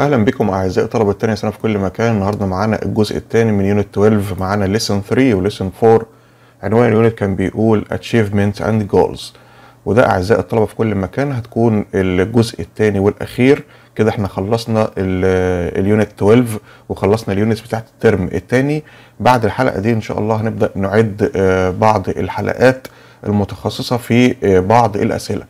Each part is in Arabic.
اهلا بكم اعزائي طلبه تانية سنه في كل مكان النهارده معانا الجزء الثاني من يونت 12 معانا ليسن 3 وليسن 4 عنوان اليونت كان بيقول اتشيفمنت اند جولز وده اعزائي الطلبه في كل مكان هتكون الجزء الثاني والاخير كده احنا خلصنا اليونت 12 وخلصنا اليونت بتاعت الترم الثاني بعد الحلقه دي ان شاء الله هنبدا نعد آه، بعض الحلقات المتخصصه في آه، بعض الاسئله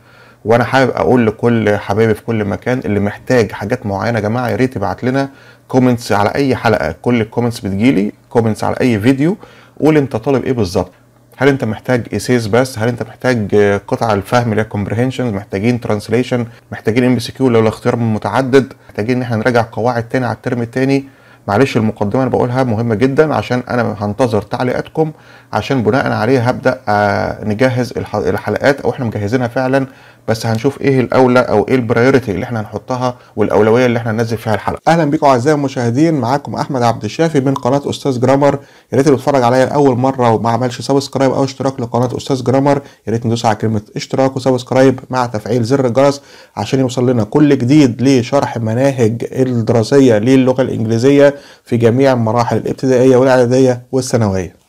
وانا حابب اقول لكل حبايبي في كل مكان اللي محتاج حاجات معينه يا جماعه يا ريت يبعت لنا كومنتس على اي حلقه كل الكومنتس بتجيلي كومنتس على اي فيديو قول انت طالب ايه بالظبط هل انت محتاج ايسيز بس هل انت محتاج قطع الفهم اللي هي كومبريهنشن محتاجين ترانسليشن محتاجين ام بي سي كيو لو الاختيار متعدد محتاجين ان احنا نراجع قواعد تاني على الترم التاني معلش المقدمه انا بقولها مهمه جدا عشان انا هنتظر تعليقاتكم عشان بناء عليها هبدا آه، نجهز الحلقات او احنا مجهزينها فعلا بس هنشوف ايه الاولى او ايه البرايورتي اللي احنا هنحطها والاولويه اللي احنا هننزل فيها الحلقه اهلا بيكم اعزائي المشاهدين معاكم احمد عبد الشافي من قناه استاذ جرامر يا ريت اللي بيتفرج عليا لاول مره وما عملش سبسكرايب او اشتراك لقناه استاذ جرامر يا ريت ندوس على كلمه اشتراك وسبسكرايب مع تفعيل زر الجرس عشان يوصل لنا كل جديد لشرح المناهج الدراسيه للغه الانجليزيه في جميع المراحل الابتدائيه والاعداديه والثانويه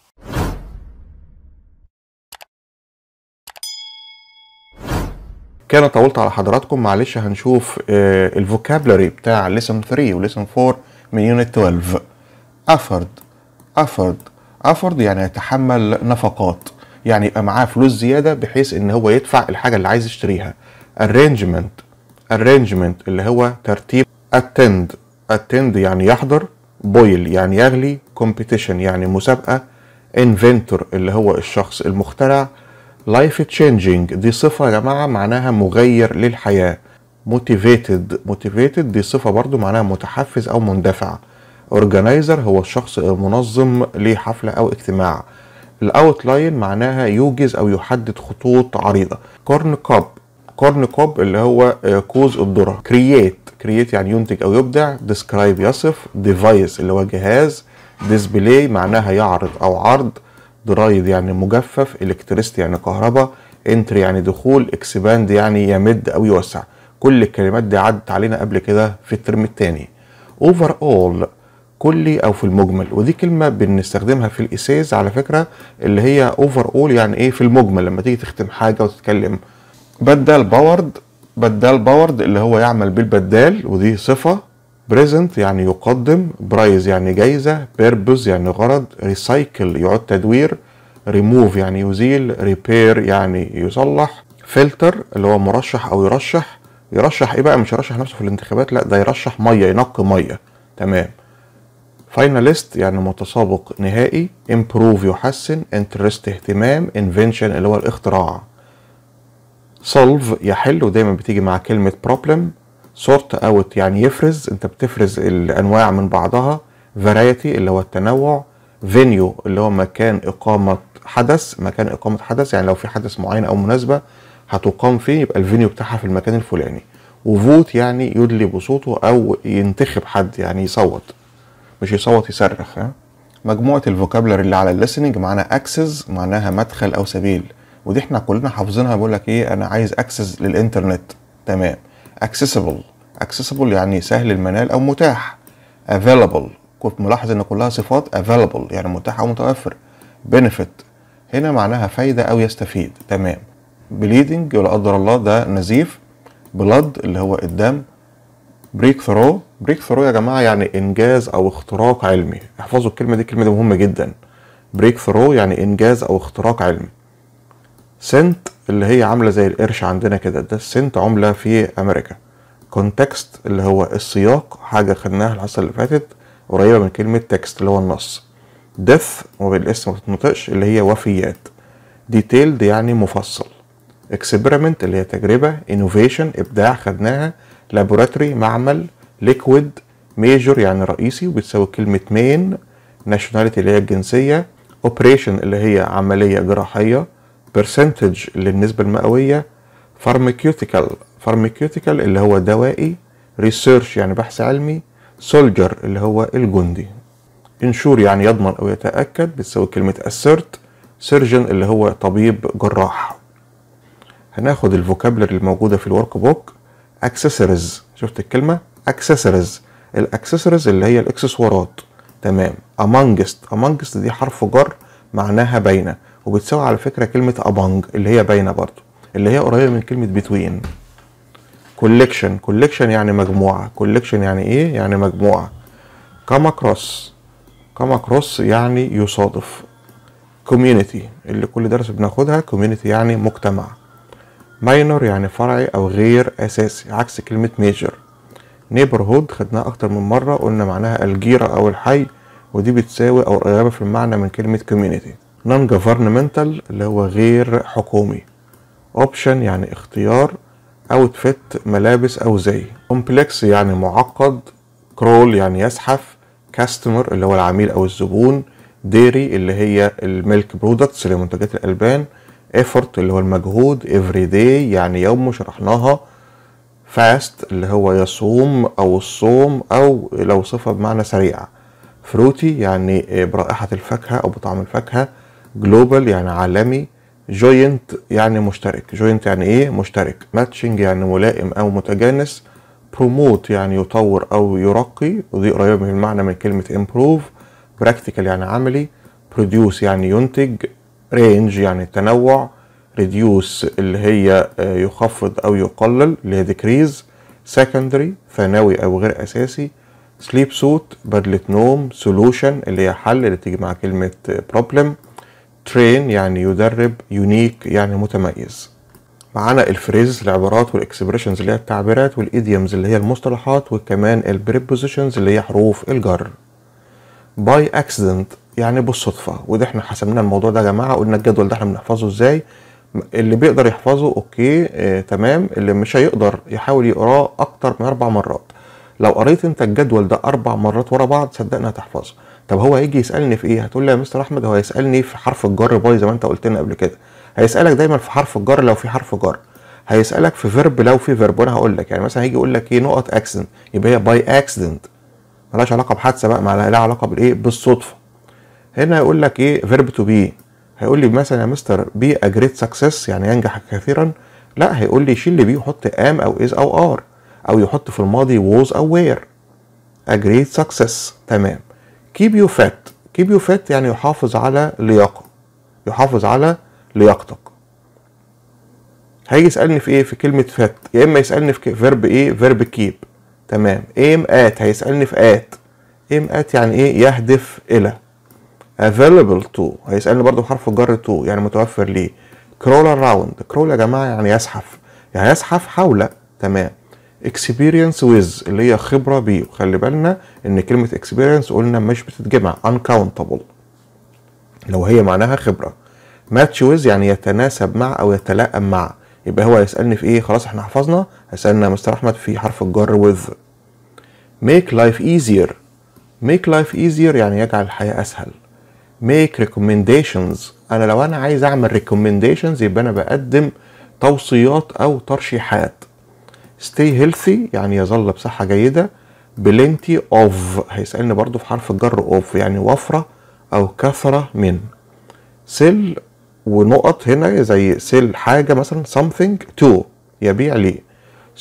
كان طولت على حضراتكم معلش هنشوف آه، الفوكابلري بتاع ليسن 3 وليسن 4 من يونت 12 افرد افرد افرد يعني يتحمل نفقات يعني يبقى معاه فلوس زياده بحيث ان هو يدفع الحاجه اللي عايز يشتريها arrangement arrangement اللي هو ترتيب attend attend يعني يحضر بويل يعني يغلي competition يعني مسابقه inventor اللي هو الشخص المخترع لايف تشينجينج دي صفة يا جماعة معناها مغير للحياة موتيفيتد موتيفيتد دي صفة برضو معناها متحفز أو مندفع اورجنايزر هو الشخص المنظم لحفلة أو اجتماع الاوتلاين معناها يوجز او يحدد خطوط عريضه كورن كوب كورن كوب اللي هو آه، كوز الذره كرييت كرييت يعني ينتج او يبدع ديسكرايب يصف ديفايس اللي هو جهاز ديسبلاي معناها يعرض او عرض درايد يعني مجفف الكتريست يعني كهرباء انتر يعني دخول اكسباند يعني يمد او يوسع كل الكلمات دي عدت علينا قبل كده في الترم الثاني اوفر اول كلي او في المجمل ودي كلمه بنستخدمها في الاسيز على فكره اللي هي اوفر اول يعني ايه في المجمل لما تيجي تختم حاجه وتتكلم بدل باورد بدال باورد اللي هو يعمل بالبدال ودي صفه بريزنت يعني يقدم برايز يعني جايزة بيربز يعني غرض ريسايكل يعود تدوير ريموف يعني يزيل ريبير يعني يصلح فلتر اللي هو مرشح او يرشح يرشح ايه بقى مش يرشح نفسه في الانتخابات لا ده يرشح ميه ينقي ميه تمام فايناليست يعني متسابق نهائي امبروف يحسن انترست اهتمام انفنشن اللي هو الاختراع سولف يحل ودايما بتيجي مع كلمة problem سورت اوت يعني يفرز انت بتفرز الانواع من بعضها فرايتي اللي هو التنوع فينيو اللي هو مكان اقامه حدث مكان اقامه حدث يعني لو في حدث معين او مناسبه هتقام فيه يبقى الفينيو بتاعها في المكان الفلاني وفوت يعني يدلي بصوته او ينتخب حد يعني يصوت مش يصوت يصرخ ها مجموعه الفوكابلر اللي على الليسننج معناها اكسس معناها مدخل او سبيل ودي احنا كلنا حافظينها بقول لك ايه انا عايز اكسس للانترنت تمام اكسسبل اكسسبل يعني سهل المنال او متاح available كنت ملاحظ ان كلها صفات available يعني متاح او متوفر بنفيت هنا معناها فايدة او يستفيد تمام بليدنج ولا قدر الله ده نزيف بلاد اللي هو الدم بريك ثرو بريك ثرو يا جماعه يعني انجاز او اختراق علمي احفظوا الكلمه دي الكلمه دي مهمه جدا بريك ثرو يعني انجاز او اختراق علمي سنت اللي هي عامله زي القرش عندنا كده ده السنت عمله في امريكا كونتكست اللي هو السياق حاجه خدناها الحصه اللي فاتت قريبه من كلمه تكست اللي هو النص ديث وبالاسم ما اللي هي وفيات ديتيلد يعني مفصل اكسبيرمنت اللي هي تجربه انوفيشن ابداع خدناها لابوراتوري معمل ليكويد ميجور يعني رئيسي وبتساوي كلمه مين ناشوناليتي اللي هي الجنسيه اوبريشن اللي هي عمليه جراحيه برسنتج للنسبة المئوية فارماكيوتيكال فارماكيوتيكال اللي هو دوائي ريسيرش يعني بحث علمي سولجر اللي هو الجندي انشور يعني يضمن او يتأكد بتساوي كلمة assert سيرجن اللي هو طبيب جراح هناخد الفوكابلر الموجودة في الورك بوك اكسسوارز شفت الكلمة اكسسوارز الاكسسوارز اللي هي الاكسسوارات تمام امانجست امانجست دي حرف جر معناها بينه وبتساوي على فكره كلمه ابانج اللي هي باينه برضو اللي هي قريبه من كلمه بتوين كولكشن كولكشن يعني مجموعه كولكشن يعني ايه يعني مجموعه كما كروس كما كروس يعني يصادف كوميونتي اللي كل درس بناخدها كوميونتي يعني مجتمع ماينور يعني فرعي او غير اساسي عكس كلمه ميجر نيبرهود خدناها اكتر من مره قلنا معناها الجيره او الحي ودي بتساوي او قريبه في المعنى من كلمه كوميونتي نون جفرنمنتال اللي هو غير حكومي اوبشن يعني اختيار اوتفيت ملابس او زي كومبلكس يعني معقد كرول يعني يزحف كاستمر اللي هو العميل او الزبون ديري اللي هي الميلك برودكتس اللي منتجات الالبان effort اللي هو المجهود every day يعني يوم شرحناها فاست اللي هو يصوم او الصوم او لو صفه بمعنى سريعة فروتي يعني برائحه الفاكهه او بطعم الفاكهه جلوبال يعني عالمي جوينت يعني مشترك جوينت يعني ايه مشترك ماتشنج يعني ملائم او متجانس بروموت يعني يطور او يرقي ودي قريبه من المعنى من كلمه امبروف براكتيكال يعني عملي بروديوس يعني ينتج رينج يعني التنوع ريديوس اللي هي آه، يخفض او يقلل اللي هي ديكريز سكندري ثانوي او غير اساسي سليب سوت بدله نوم سولوشن اللي هي حل اللي تيجي مع كلمه بروبلم آه، ترين يعني يدرب يونيك يعني متميز معانا الفريز العبارات والاكسبريشنز اللي هي التعبيرات والايديومز اللي هي المصطلحات وكمان البريبوزيشنز اللي هي حروف الجر باي اكسيدنت يعني بالصدفه وده احنا حسبنا الموضوع ده يا جماعه قلنا الجدول ده احنا بنحفظه ازاي اللي بيقدر يحفظه اوكي اه تمام اللي مش هيقدر يحاول يقراه اكتر من اربع مرات لو قريت انت الجدول ده اربع مرات ورا بعض صدقني هتحفظه طب هو هيجي يسالني في ايه هتقول لي يا مستر احمد هو هيسالني في حرف الجر باي زي ما انت قلت لنا قبل كده هيسالك دايما في حرف الجر لو في حرف جر هيسالك في فيرب لو في فيرب وانا هقول لك يعني مثلا هيجي يقول لك ايه نقط اكسنت يبقى هي باي اكسيدنت ملهاش علاقه بحادثه بقى مع لها علاقه بالايه بالصدفه هنا يقول لك ايه فيرب تو بي هيقول لي مثلا يا مستر بي ا جريت سكسس يعني ينجح كثيرا لا هيقول لي شيل بي وحط ام او از او ار او يحط في الماضي ووز او وير ا جريت سكسس تمام keep you fat keep you fat يعني يحافظ على لياقة يحافظ على لياقتك هيجي يسألني في ايه في كلمة فات يا اما يسألني في فيرب ايه فيرب كيب تمام ايم ات هيسألني في ات ايم ات يعني ايه يهدف الى available to هيسألني برضو حرف الجر to يعني متوفر ليه crawl around crawl يا جماعة يعني يزحف يعني يزحف حول تمام اكسبيرينس ويز اللي هي خبره بيه وخلي بالنا ان كلمه اكسبيرينس قلنا مش بتتجمع انكاونتبل لو هي معناها خبره ماتش ويز يعني يتناسب مع او يتلائم مع يبقى هو يسالني في ايه خلاص احنا حفظنا هيسالنا مستر احمد في حرف الجر ويز ميك لايف ايزير ميك لايف ايزير يعني يجعل الحياه اسهل ميك ريكومنديشنز انا لو انا عايز اعمل ريكومنديشنز يبقى انا بقدم توصيات او ترشيحات stay healthy يعني يظل بصحة جيدة plenty of هيسألني برضو في حرف الجر of يعني وفرة أو كثرة من سيل ونقط هنا زي سيل حاجة مثلا something to يبيع لي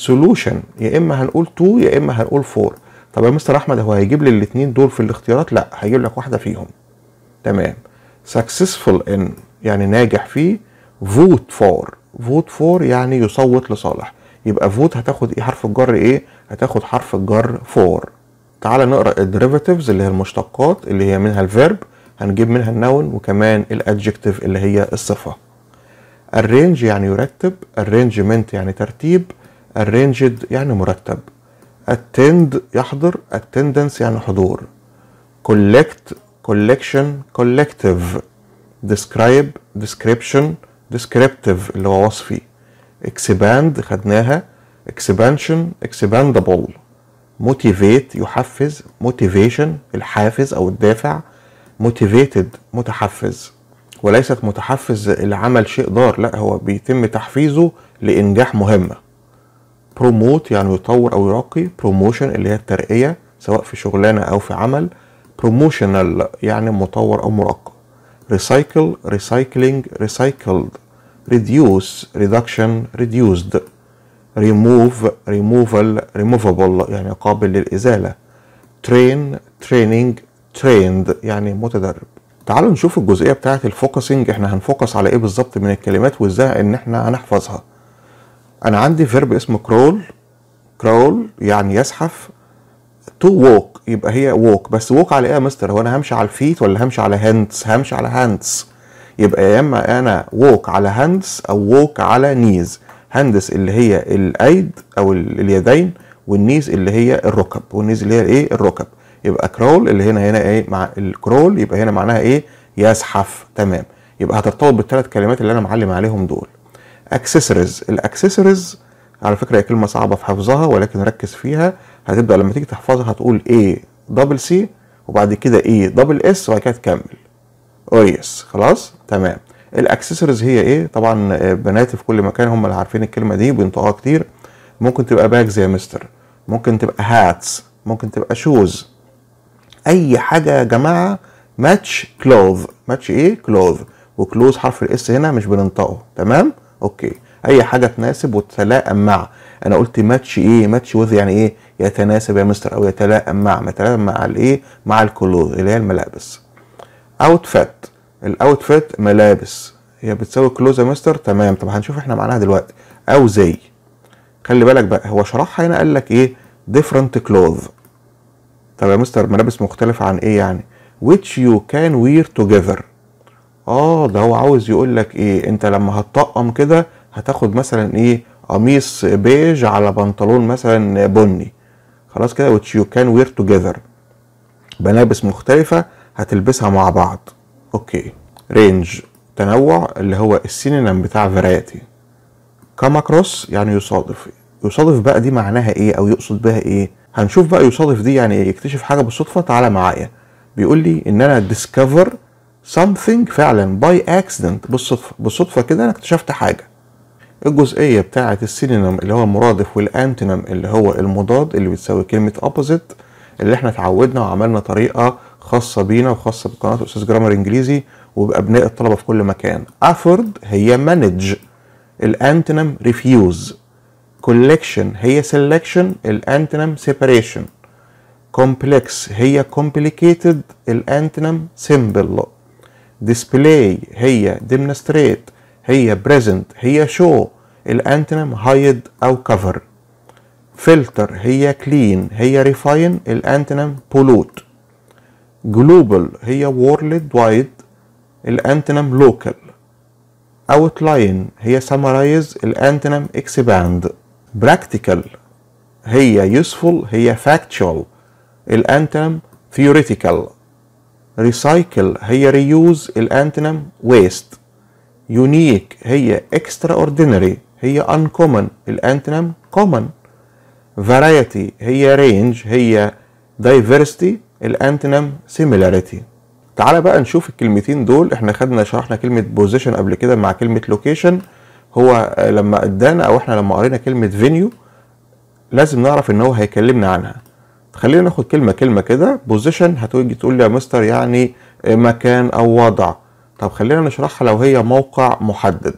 solution يا إما هنقول to يا إما هنقول for طب يا مستر أحمد هو هيجيب لي الاتنين دول في الاختيارات؟ لأ هيجيب لك واحدة فيهم تمام successful in يعني ناجح فيه vote for vote for يعني يصوت لصالح يبقى فوت هتاخد ايه حرف الجر ايه هتاخد حرف الجر فور تعال نقرا الديريفاتيفز اللي هي المشتقات اللي هي منها الفيرب هنجيب منها النون وكمان الادجكتيف اللي هي الصفه الرينج يعني يرتب الرينجمنت يعني ترتيب الرينجد يعني مرتب التند يحضر التندنس يعني حضور كولكت كولكشن كولكتيف ديسكرايب ديسكريبشن ديسكريبتيف اللي هو وصفي اكسباند خدناها اكسبانشن اكسباندبل موتيفيت يحفز موتيفيشن الحافز او الدافع موتيفيتد متحفز وليست متحفز لعمل شيء ضار لا هو بيتم تحفيزه لانجاح مهمه بروموت يعني يطور او يرقي بروموشن اللي هي الترقيه سواء في شغلانه او في عمل بروموشنال يعني مطور او مرقى ريسايكل ريسايكلينج ريسايكلد reduce reduction reduced remove removal removable يعني قابل للإزالة train training trained يعني متدرب تعالوا نشوف الجزئية بتاعة الفوكسنج احنا هنفوكس على ايه بالظبط من الكلمات وازاي ان احنا هنحفظها انا عندي فيرب اسمه كرول كرول يعني يزحف تو ووك يبقى هي ووك بس ووك على ايه يا مستر هو انا همشي على الفيت ولا همشي على هاندز همشي على هاندز يبقى يا اما انا ووك على هاندس او ووك على نيز هاندس اللي هي الايد او اليدين والنيز اللي هي الركب والنيز اللي هي الايه الركب يبقى كرول اللي هنا هنا ايه مع الكرول يبقى هنا معناها ايه يزحف تمام يبقى هترتبط بالثلاث كلمات اللي انا معلم عليهم دول اكسسوارز الاكسسوارز على فكره هي كلمه صعبه في حفظها ولكن ركز فيها هتبدا لما تيجي تحفظها هتقول ايه دبل سي وبعد كده ايه دبل اس وبعد كده تكمل اوريس خلاص تمام الاكسسوارز هي ايه طبعا آه، بناتي في كل مكان هم اللي عارفين الكلمه دي بينطقوها كتير ممكن تبقى باجز يا مستر ممكن تبقى هاتس ممكن تبقى شوز اي حاجه يا جماعه ماتش كلوث ماتش ايه كلوث وكلوز حرف الاس هنا مش بننطقه تمام اوكي اي حاجه تناسب وتتلائم مع انا قلت ماتش ايه ماتش وذ يعني ايه يتناسب يا مستر او يتلائم مع يتلائم مع الايه مع الكلوز اللي هي الملابس اوتفيت الاوتفيت ملابس هي بتساوي كلوز يا مستر تمام طب هنشوف احنا معناها دلوقتي او زي خلي بالك بقى هو شرحها هنا قال لك ايه ديفرنت كلوز طب يا مستر ملابس مختلفة عن ايه يعني which you can wear together اه ده هو عاوز يقول لك ايه انت لما هتطقم كده هتاخد مثلا ايه قميص بيج على بنطلون مثلا بني خلاص كده which you can wear together ملابس مختلفة هتلبسها مع بعض اوكي رينج تنوع اللي هو السينونيم بتاع فرايتي كما كروس يعني يصادف يصادف بقى دي معناها ايه او يقصد بها ايه هنشوف بقى يصادف دي يعني ايه يكتشف حاجه بالصدفه تعالى معايا بيقول لي ان انا ديسكفر something فعلا باي اكسيدنت بالصدفه بالصدفه كده انا اكتشفت حاجه الجزئيه بتاعه السينونيم اللي هو المرادف والانتونيم اللي هو المضاد اللي بتساوي كلمه opposite اللي احنا اتعودنا وعملنا طريقه خاصه بينا وخاصه بقناه استاذ جرامر انجليزي وبابناء الطلبه في كل مكان افورد هي مانج الأنتنم ريفيوز كولكشن هي سيلكشن الأنتنم سيباريشن كومبلكس هي كومبليكيتد الأنتنم سيمبل ديسبلاي هي ديمنستريت هي بريزنت هي شو الأنتنم هايد او كفر فلتر هي كلين هي ريفاين الأنتنم بولوت جلوبال هي وورلد وايد الانتنم لوكال اوتلاين هي سامرايز الانتنم اكسباند براكتيكال هي يوسفول هي فاكتشوال الانتنم ثيوريتيكال ريسايكل هي ريوز الانتنم ويست يونيك هي اكسترا اوردينري هي uncommon الانتنم common variety هي range هي diversity الانتنم سيميلاريتي تعالى بقى نشوف الكلمتين دول احنا خدنا شرحنا كلمه بوزيشن قبل كده مع كلمه لوكيشن هو آه، لما ادانا او احنا لما قرينا كلمه فينيو لازم نعرف ان هو هيكلمنا عنها خلينا ناخد كلمه كلمه كده بوزيشن هتيجي تقول لي يا مستر يعني آه، مكان او وضع طب خلينا نشرحها لو هي موقع محدد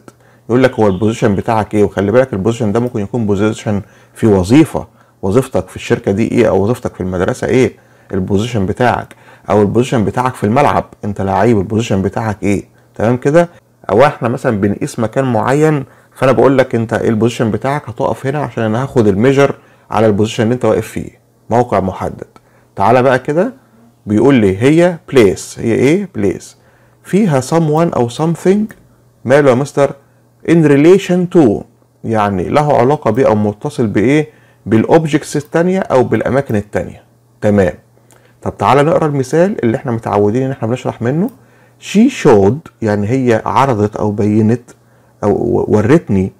يقول لك هو البوزيشن بتاعك ايه وخلي بالك البوزيشن ده ممكن يكون بوزيشن في وظيفه وظيفتك في الشركه دي ايه او وظيفتك في المدرسه ايه البوزيشن بتاعك او البوزيشن بتاعك في الملعب انت لعيب البوزيشن بتاعك ايه تمام كده او احنا مثلا بنقيس مكان معين فانا بقول لك انت ايه البوزيشن بتاعك هتقف هنا عشان انا هاخد الميجر على البوزيشن اللي انت واقف فيه موقع محدد تعالى بقى كده بيقول لي هي بليس هي ايه بليس فيها someone او something ماله يا مستر ان ريليشن تو يعني له علاقة بيه او متصل بايه بالاوبجكتس التانية او بالاماكن التانية تمام طب تعالى نقرا المثال اللي احنا متعودين ان احنا بنشرح منه شي شود يعني هي عرضت او بينت او ورتني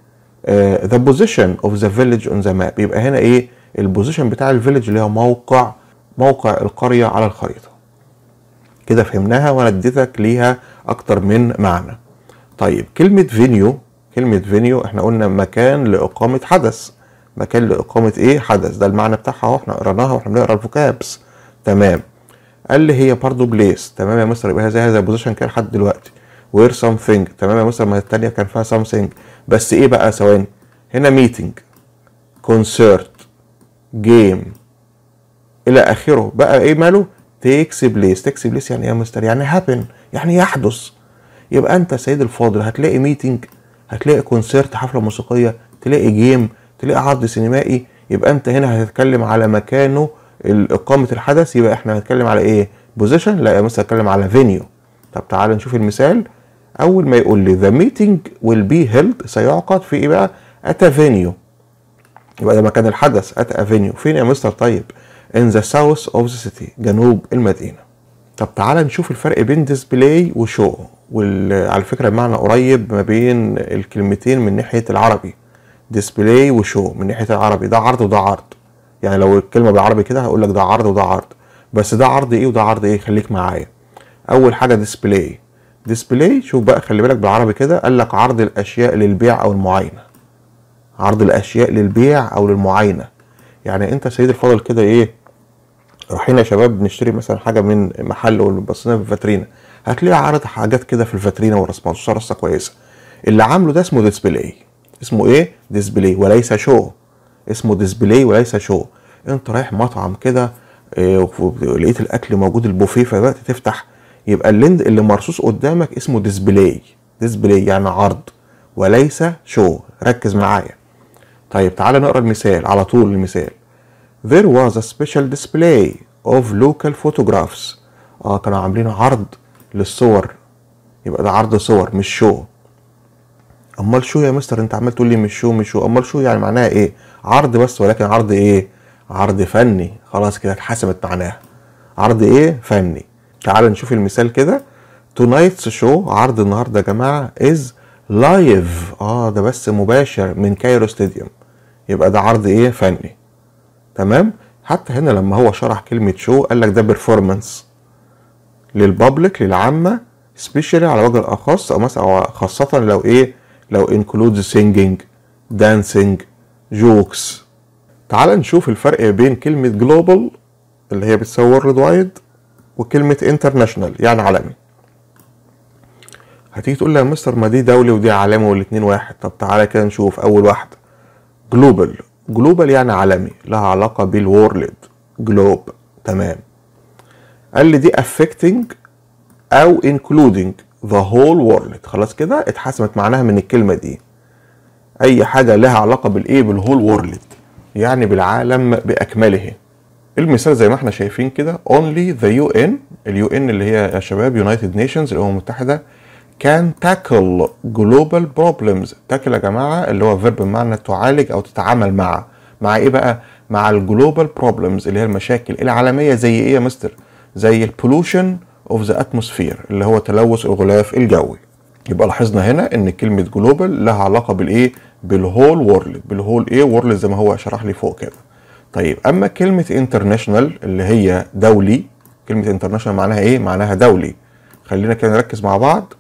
ذا بوزيشن اوف ذا فيليج اون ذا ماب يبقى هنا ايه البوزيشن بتاع الفيليج اللي هو موقع موقع القريه على الخريطه كده فهمناها وانا اديتك ليها اكتر من معنى طيب كلمه فينيو كلمه فينيو احنا قلنا مكان لاقامه حدث مكان لاقامه ايه حدث ده المعنى بتاعها اهو احنا قراناها واحنا بنقرا الفوكابس تمام قال لي هي برضه بليس تمام يا مستر يبقى هي زي هذا البوزيشن كده لحد دلوقتي وير سامثينج تمام يا مستر ما الثانيه كان فيها سامثينج بس ايه بقى ثواني هنا ميتنج كونسرت جيم الى اخره بقى ايه ماله تيكس بليس تيكس بليس يعني ايه يا مستر يعني هابن يعني يحدث يبقى انت سيد الفاضل هتلاقي ميتنج هتلاقي كونسرت حفله موسيقيه تلاقي جيم تلاقي عرض سينمائي يبقى انت هنا هتتكلم على مكانه اقامه الحدث يبقى احنا هنتكلم على ايه بوزيشن لا مثلا هتكلم على فينيو طب تعال نشوف المثال اول ما يقول لي ذا ميتنج ويل بي هيلد سيعقد في ايه بقى ات فينيو يبقى ده مكان الحدث ات افينيو فين يا مستر طيب ان ذا ساوث اوف ذا سيتي جنوب المدينه طب تعالى نشوف الفرق بين ديسبلاي وشو وعلى فكره المعنى قريب ما بين الكلمتين من ناحيه العربي ديسبلاي وشو من ناحيه العربي ده عرض وده عرض يعني لو الكلمه بالعربي كده هقول لك ده عرض وده عرض بس ده عرض ايه وده عرض ايه خليك معايا اول حاجه ديسبلاي ديسبلاي شوف بقى خلي بالك بالعربي كده قال لك عرض الاشياء للبيع او المعاينه عرض الاشياء للبيع او للمعاينه يعني انت سيد الفضل كده ايه رايحين يا شباب نشتري مثلا حاجه من محل وبصينا في الفاترينا هتلاقي عرض حاجات كده في الفاترينا والرسمات كويسه اللي عامله ده اسمه ديسبلاي اسمه ايه ديسبلاي وليس شو اسمه ديسبلاي وليس شو انت رايح مطعم كده آه، ولقيت لقيت الاكل موجود البوفيه فبدات تفتح يبقى الليند اللي مرصوص قدامك اسمه ديسبلاي ديسبلاي يعني عرض وليس شو ركز معايا طيب تعالى نقرا المثال على طول المثال there was a special display of local photographs اه كانوا عاملين عرض للصور يبقى ده عرض صور مش شو امال شو يا مستر انت عمال تقول لي مش شو مش شو امال شو يعني معناها ايه عرض بس ولكن عرض ايه عرض فني خلاص كده اتحسبت معناها عرض ايه فني تعال نشوف المثال كده tonight's show عرض النهارده يا جماعه از لايف اه ده بس مباشر من كايرو ستاديوم يبقى ده عرض ايه فني تمام حتى هنا لما هو شرح كلمه شو قال لك ده بيرفورمانس للبابليك للعامه سبيشالي على وجه الاخص او مثلا خاصه لو ايه لو includes singing dancing jokes تعال نشوف الفرق بين كلمة global اللي هي بتسوي world wide وكلمة international يعني عالمي هتيجي تقول لي يا مستر ما دي دولي ودي عالمي والاتنين واحد طب تعالى كده نشوف أول واحدة جلوبال جلوبال يعني عالمي لها علاقة بالورلد جلوب تمام قال لي دي affecting أو including the whole world خلاص كده اتحسمت معناها من الكلمه دي اي حاجه لها علاقه بالايه بالهول وورلد يعني بالعالم باكمله المثال زي ما احنا شايفين كده only the UN اليو ان اللي هي يا شباب يونايتد نيشنز الامم المتحده can tackle global problems تاكل يا جماعه اللي هو فيرب بمعنى تعالج او تتعامل مع مع ايه بقى مع الجلوبال بروبلمز اللي هي المشاكل العالميه زي ايه يا مستر زي البولوشن اوف ذا اتموسفير اللي هو تلوث الغلاف الجوي يبقى لاحظنا هنا ان كلمه جلوبال لها علاقه بالايه بالهول وورلد بالهول ايه وورلد زي ما هو شرح لي فوق كده طيب اما كلمه انترناشونال اللي هي دولي كلمه انترناشونال معناها ايه معناها دولي خلينا كده نركز مع بعض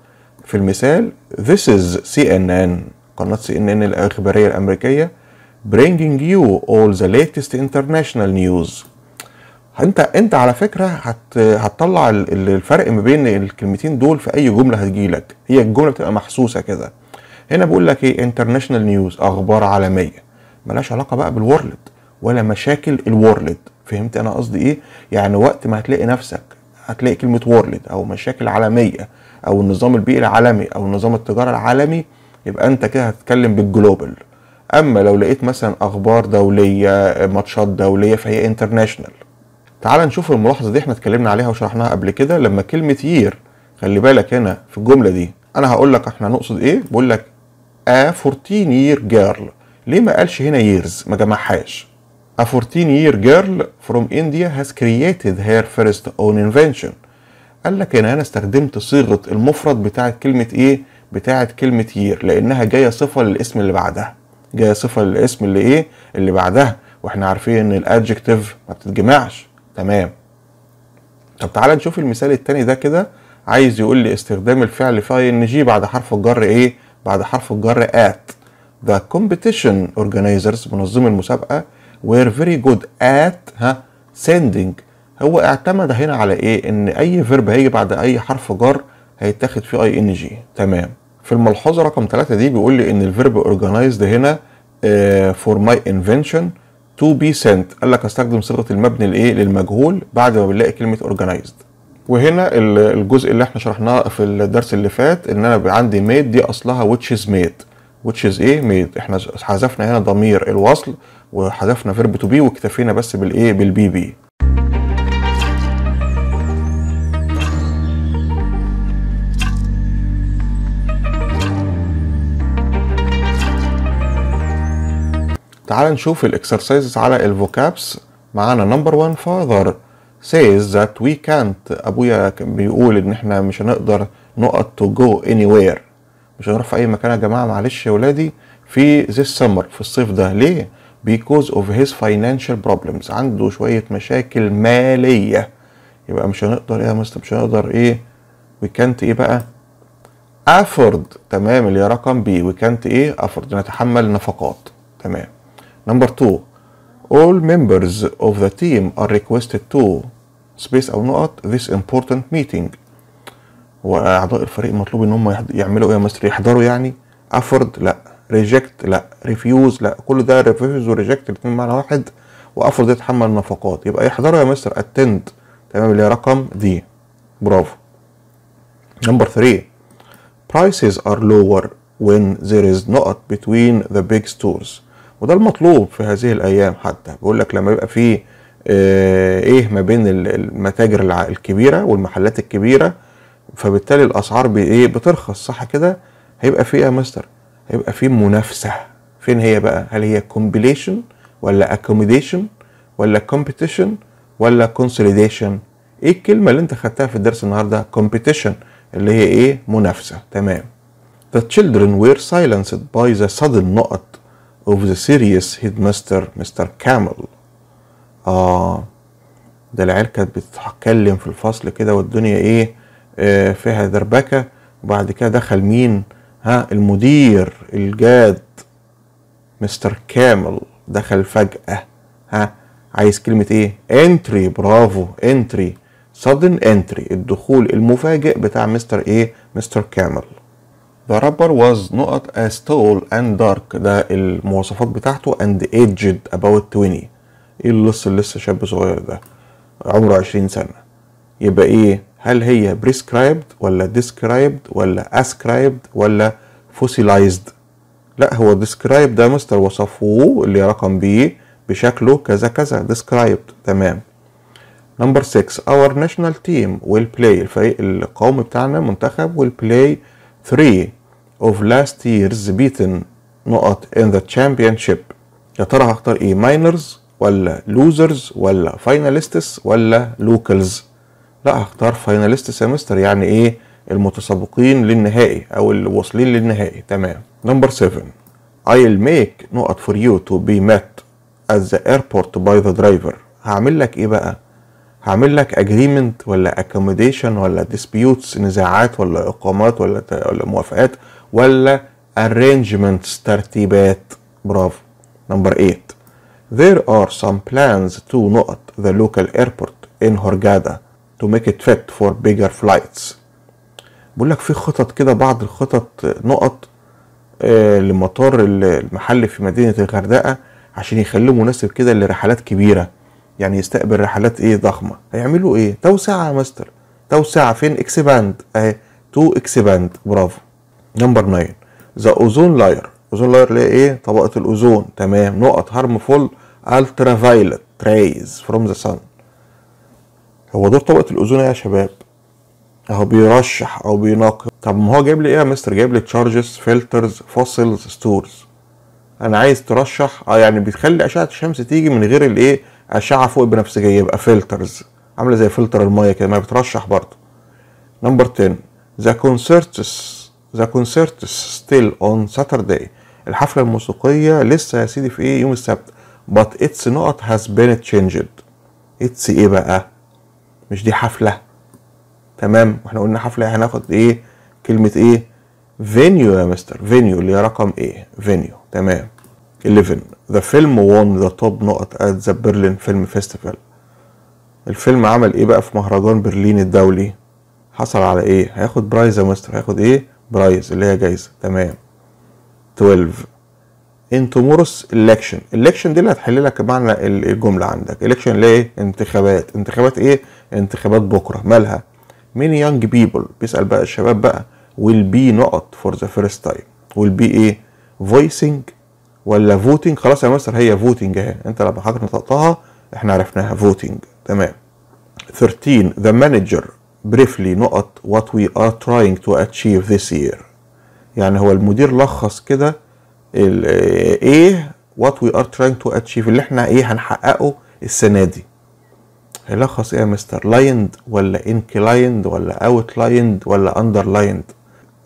في المثال this is CNN قناة CNN الإخبارية الأمريكية bringing you all the latest international news انت انت على فكره هت هتطلع الفرق ما بين الكلمتين دول في اي جمله هتجيلك هي الجمله بتبقى محسوسه كده هنا بيقول لك ايه انترناشونال نيوز اخبار عالميه ملهاش علاقه بقى بالورلد ولا مشاكل الورلد فهمت انا قصدي ايه يعني وقت ما هتلاقي نفسك هتلاقي كلمه وورلد او مشاكل عالميه او النظام البيئي العالمي او نظام التجاره العالمي يبقى انت كده هتتكلم بالجلوبال اما لو لقيت مثلا اخبار دوليه ماتشات دوليه فهي انترناشونال تعال نشوف الملاحظه دي احنا اتكلمنا عليها وشرحناها قبل كده لما كلمه يير خلي بالك هنا في الجمله دي انا هقول لك احنا نقصد ايه بقول لك ا 14 يير جيرل ليه ما قالش هنا ييرز ما جمعهاش A 14 year girl from India has created her first own invention. قال لك هنا انا استخدمت صيغه المفرد بتاعه كلمه ايه؟ بتاعه كلمه يير لانها جايه صفه للاسم اللي بعدها. جايه صفه للاسم اللي ايه؟ اللي بعدها واحنا عارفين ان الادجكتيف ما بتتجمعش. تمام طب تعالى نشوف المثال التاني ده كده عايز يقول لي استخدام الفعل في ان جي بعد حرف الجر ايه بعد حرف الجر ات the competition organizers منظم المسابقه were very good at ها sending هو اعتمد هنا على ايه ان اي فيرب هيجي بعد اي حرف جر هيتاخد فيه اي ان جي تمام في الملحوظه رقم 3 دي بيقول لي ان الفيرب اورجانيزد هنا فور ماي انفنشن to be sent قال لك استخدم صيغه المبني لايه للمجهول بعد ما بنلاقي كلمه organized وهنا الجزء اللي احنا شرحناه في الدرس اللي فات ان انا عندي made دي اصلها which is made which is ايه made احنا حذفنا هنا ضمير الوصل وحذفنا verb to be واكتفينا بس بالايه بالبي بي تعال نشوف الاكسرسايزز على الفوكابس معانا نمبر 1 فاذر سيز ذات وي كانت ابويا بيقول ان احنا مش هنقدر نقط تو جو اني وير مش هنروح في اي مكان يا جماعه معلش يا ولادي في ذيس سمر في الصيف ده ليه بيكوز اوف هيز فاينانشال بروبلمز عنده شويه مشاكل ماليه يبقى مش هنقدر ايه يا مستر مش هنقدر ايه وي كانت ايه بقى افورد تمام اللي هي رقم بي وي كانت ايه افورد نتحمل نفقات تمام نمبر 2 all members of the team are requested to space او نقط this important meeting واعضاء الفريق مطلوب ان هم يعملوا ايه يا مستر يحضروا يعني افرد لا ريجكت لا ريفيوز لا كل ده ريفيوز وريجكت الاثنين معنى واحد وافرض يتحمل النفقات يبقى يحضروا يا مستر اتند تمام اللي هي رقم دي برافو نمبر 3 prices are lower when there is not between the big stores وده المطلوب في هذه الايام حتى بيقول لك لما يبقى فيه آه، ايه ما بين المتاجر الكبيره والمحلات الكبيره فبالتالي الاسعار ايه بترخص صح كده هيبقى فيها ايه يا مستر هيبقى في منافسه فين هي بقى هل هي كومبليشن ولا اكوميديشن ولا كومبيتيشن ولا كونسوليديشن ايه الكلمه اللي انت خدتها في الدرس النهارده كومبيتيشن اللي هي ايه منافسه تمام The children were silenced by the sudden نقط of the serious headmaster Mr. Camel آه ده العيال كانت بتتكلم في الفصل كده والدنيا إيه آه فيها دربكة وبعد كده دخل مين ها المدير الجاد مستر كامل دخل فجأة ها عايز كلمة ايه انتري برافو انتري sudden entry الدخول المفاجئ بتاع مستر ايه مستر كامل The rubber was not as tall and dark ده المواصفات بتاعته and aged about 20 ايه اللص اللي لسه شاب صغير ده عمره 20 سنة يبقى ايه هل هي prescribed ولا described ولا ascribed ولا fossilized لا هو described ده مستر وصفه اللي رقم بيه بشكله كذا كذا described تمام number 6 our national team will play الفريق القومي بتاعنا منتخب will play 3 of last year's beaten نقط in the championship يا ترى هختار ايه ماينرز ولا لوزرز ولا finalists ولا لوكالز لا هختار finalist يا مستر يعني ايه المتسابقين للنهائي او اللي واصلين للنهائي تمام نمبر 7 I'll make نقط for you to be met at the airport by the driver هعمل لك ايه بقى هعمل لك agreement ولا accommodation ولا disputes نزاعات ولا اقامات ولا ولا موافقات ولا arrangements ترتيبات برافو نمبر 8 There are some plans to not the local airport in Hurghada to make it fit for bigger flights بقول لك في خطط كده بعض الخطط نقط آه لمطار المحل في مدينة الغردقة عشان يخلوه مناسب كده لرحلات كبيرة يعني يستقبل رحلات ايه ضخمة هيعملوا ايه توسعة يا مستر توسعة فين اكسباند اهي تو اكسباند برافو نمبر 9 ذا اوزون لاير اوزون لاير اللي ايه طبقه الاوزون تمام نقط هارمفول الترا فايلت رايز فروم ذا سان هو دور طبقه الاوزون ايه يا شباب اهو بيرشح او بيناقض طب ما هو جايب لي ايه يا مستر جايب لي تشارجز فلترز فوسيلز ستورز انا عايز ترشح اه يعني بتخلي اشعه الشمس تيجي من غير الايه اشعه فوق بنفسجيه يبقى فلترز عامله زي فلتر الميه كده ما بترشح برضه نمبر 10 ذا كونسرتس ذا كونسرت ستيل اون ساتردي الحفله الموسيقيه لسه يا سيدي في ايه يوم السبت but its نوت has been changed اتس ايه بقى مش دي حفله تمام واحنا قلنا حفله هناخد ايه كلمه ايه فينيو يا مستر فينيو اللي هي رقم ايه فينيو تمام 11 ذا فيلم وون ذا توب نقط ات ذا برلين فيلم فيستيفال الفيلم عمل ايه بقى في مهرجان برلين الدولي حصل على ايه هياخد برايز يا مستر هياخد ايه برايز اللي هي جايزه تمام 12 ان تومورس الكشن الكشن دي اللي هتحل لك معنى الجمله عندك election ليه انتخابات انتخابات ايه انتخابات بكره مالها مين يونج بيبل بيسال بقى الشباب بقى ويل بي نقط فور ذا فيرست تايم ويل بي ايه فويسنج ولا فوتنج خلاص يا مستر هي فوتنج اهي انت لما حضرتك نطقتها احنا عرفناها فوتنج تمام 13 ذا مانجر بريفلي نقط what we are trying to achieve this year يعني هو المدير لخص كده ايه what we are trying to achieve اللي احنا ايه هنحققه السنه دي هيلخص ايه يا مستر لايند ولا انكلايند ولا اوت لايند ولا اندر لايند